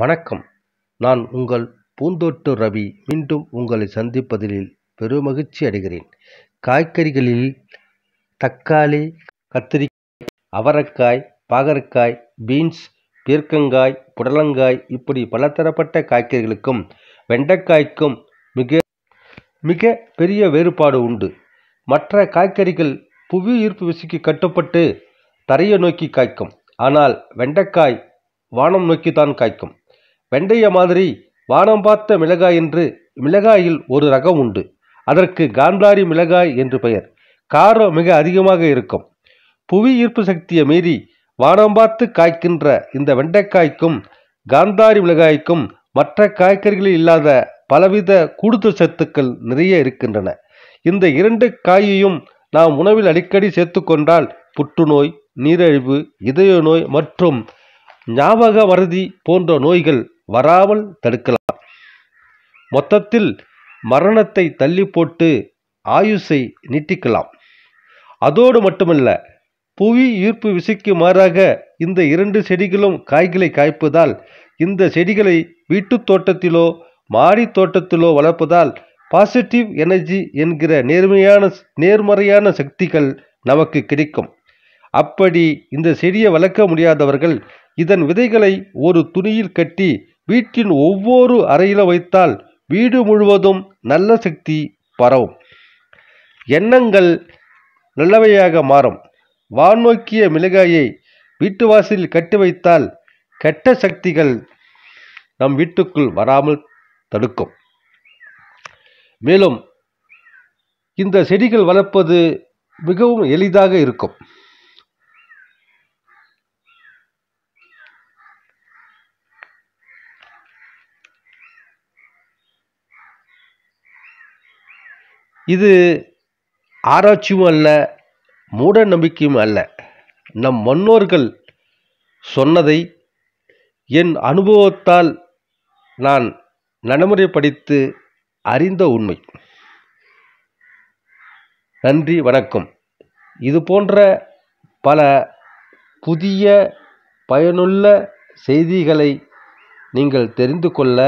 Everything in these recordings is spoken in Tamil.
வணக்கம் நான் உங்கள் பூந்தோட்டு ரவி மீண்டும் உங்களை சந்திப்பதில் பெருமகிழ்ச்சி அடைகிறேன் காய்கறிகளில் தக்காளி கத்திரிக்காய் அவரைக்காய் பாகற்காய் பீன்ஸ் பீர்க்கங்காய் புடலங்காய் இப்படி பலதரப்பட்ட காய்கறிகளுக்கும் வெண்டைக்காய்க்கும் மிக மிக பெரிய வேறுபாடு உண்டு மற்ற காய்கறிகள் புவி ஈர்ப்பு விசைக்கு கட்டுப்பட்டு தரையை நோக்கி காய்க்கும் ஆனால் வெண்டைக்காய் வானம் நோக்கி தான் காய்க்கும் வெண்டைய மாதிரி வானம் பார்த்த மிளகாய் என்று மிளகாயில் ஒரு ரகம் உண்டு அதற்கு காந்தாரி மிளகாய் என்று பெயர் காரம் மிக அதிகமாக இருக்கும் புவி ஈர்ப்பு சக்தியை மீறி வானம் பார்த்து காய்க்கின்ற இந்த வெண்டைக்காய்க்கும் காந்தாரி மிளகாய்க்கும் மற்ற காய்கறிகளில் இல்லாத பலவித கூடுதல் சத்துக்கள் நிறைய இருக்கின்றன இந்த இரண்டு காயையும் நாம் உணவில் அடிக்கடி சேர்த்து கொண்டால் புற்றுநோய் நீரிழிவு இதய நோய் மற்றும் ஞாபக வரதி போன்ற நோய்கள் வராமல் தடுக்கலாம் மொத்தத்தில் மரணத்தை தள்ளி போட்டு ஆயுசை நீட்டிக்கலாம் அதோடு மட்டுமல்ல புவி ஈர்ப்பு விசைக்கு மாறாக இந்த இரண்டு செடிகளும் காய்களை காய்ப்பதால் இந்த செடிகளை வீட்டுத் தோட்டத்திலோ மாடி தோட்டத்திலோ வளர்ப்பதால் பாசிட்டிவ் எனர்ஜி என்கிற நேர்மையான நேர்மறையான சக்திகள் நமக்கு கிடைக்கும் அப்படி இந்த செடியை வளர்க்க முடியாதவர்கள் இதன் விதைகளை ஒரு துணியில் கட்டி வீட்டின் ஒவ்வொரு அறையில் வைத்தால் வீடு முழுவதும் நல்ல சக்தி பரவும் எண்ணங்கள் நல்லவையாக மாறும் வான்நோக்கிய மிளகாயை வீட்டு வாசலில் கட்டி வைத்தால் கெட்ட சக்திகள் நம் வீட்டுக்குள் வராமல் தடுக்கும் மேலும் இந்த செடிகள் வளர்ப்பது மிகவும் எளிதாக இருக்கும் இது ஆராய்ச்சியும் அல்ல மூட நம்பிக்கையும் அல்ல நம் முன்னோர்கள் சொன்னதை என் அனுபவத்தால் நான் நடைமுறைப்படுத்தி அறிந்த உண்மை நன்றி வணக்கம் இது போன்ற பல புதிய பயனுள்ள செய்திகளை நீங்கள் தெரிந்து கொள்ள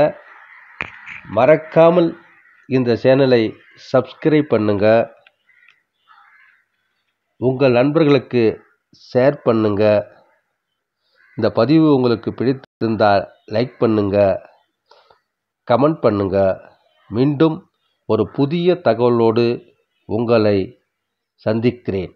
மறக்காமல் இந்த சேனலை சப்ஸ்கிரைப் பண்ணுங்கள் உங்கள் நண்பர்களுக்கு ஷேர் பண்ணுங்கள் இந்த பதிவு உங்களுக்கு பிடித்திருந்தால் லைக் பண்ணுங்கள் கமெண்ட் பண்ணுங்கள் மீண்டும் ஒரு புதிய தகவலோடு உங்களை சந்திக்கிறேன்